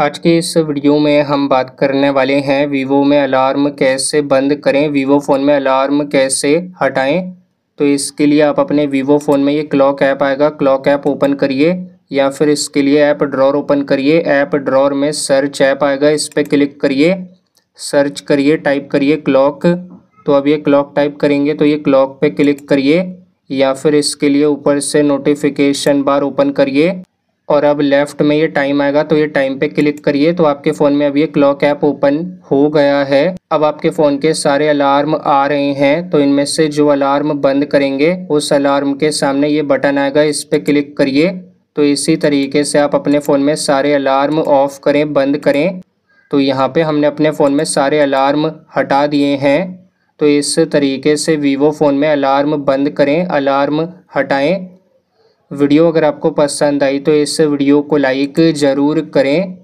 आज के इस वीडियो में हम बात करने वाले हैं वीवो में अलार्म कैसे बंद करें वीवो फ़ोन में अलार्म कैसे हटाएं तो इसके लिए आप अपने वीवो फ़ोन में ये क्लॉक ऐप आएगा क्लॉक ऐप ओपन करिए या फिर इसके लिए ऐप ड्रॉर ओपन करिए ऐप ड्रॉर में सर्च ऐप आएगा इस पर क्लिक करिए सर्च करिए टाइप करिए क्लॉक तो अब ये क्लॉक टाइप करेंगे तो ये क्लॉक पर क्लिक करिए या फिर इसके लिए ऊपर से नोटिफिकेशन बार ओपन करिए और अब लेफ़्ट में ये टाइम आएगा तो ये टाइम पे क्लिक करिए तो आपके फ़ोन में अब ये क्लॉक ऐप ओपन हो गया है अब आपके फ़ोन के सारे अलार्म आ रहे हैं तो इनमें से जो अलार्म बंद करेंगे उस अलार्म के सामने ये बटन आएगा इस पर क्लिक करिए तो इसी तरीके से आप अपने फ़ोन में सारे अलार्म ऑफ़ करें बंद करें तो यहाँ पे हमने अपने फ़ोन में सारे अलार्म हटा दिए हैं तो इस तरीके से वीवो फ़ोन में अलार्म बंद करें अलार्म हटाएं वीडियो अगर आपको पसंद आई तो इस वीडियो को लाइक ज़रूर करें